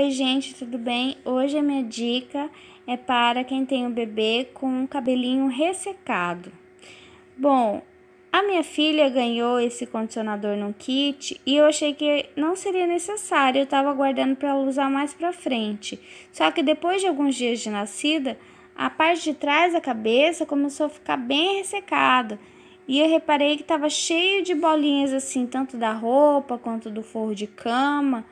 Oi, gente, tudo bem? Hoje a minha dica é para quem tem um bebê com o cabelinho ressecado. Bom, a minha filha ganhou esse condicionador num kit e eu achei que não seria necessário, eu estava guardando para ela usar mais para frente. Só que depois de alguns dias de nascida, a parte de trás da cabeça começou a ficar bem ressecada. E eu reparei que estava cheio de bolinhas assim, tanto da roupa quanto do forro de cama.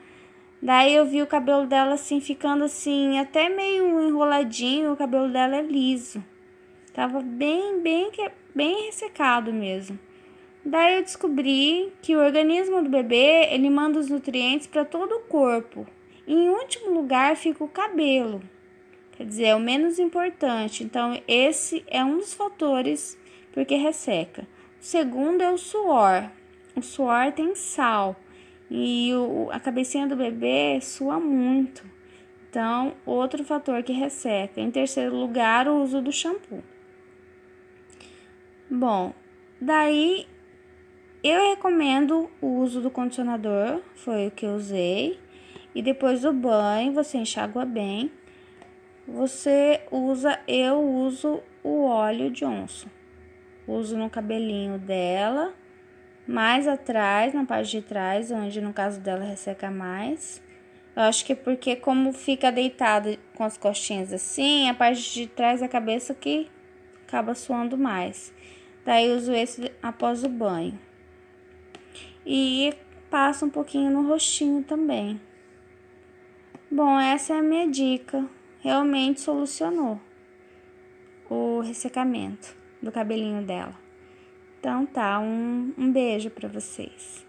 Daí eu vi o cabelo dela assim ficando assim, até meio enroladinho, o cabelo dela é liso. Tava bem, bem, bem ressecado mesmo. Daí eu descobri que o organismo do bebê, ele manda os nutrientes para todo o corpo. E em último lugar fica o cabelo. Quer dizer, é o menos importante. Então esse é um dos fatores porque resseca. O segundo é o suor. O suor tem sal e o, a cabecinha do bebê sua muito. Então, outro fator que resseca. Em terceiro lugar, o uso do shampoo. Bom, daí eu recomendo o uso do condicionador, foi o que eu usei. E depois do banho, você enxágua bem. Você usa, eu uso o óleo Johnson. Uso no cabelinho dela mais atrás, na parte de trás, onde no caso dela resseca mais. Eu acho que é porque como fica deitada com as costinhas assim, a parte de trás da cabeça que acaba suando mais. Daí uso esse após o banho. E passo um pouquinho no rostinho também. Bom, essa é a minha dica. Realmente solucionou o ressecamento do cabelinho dela. Então tá, um, um beijo para vocês.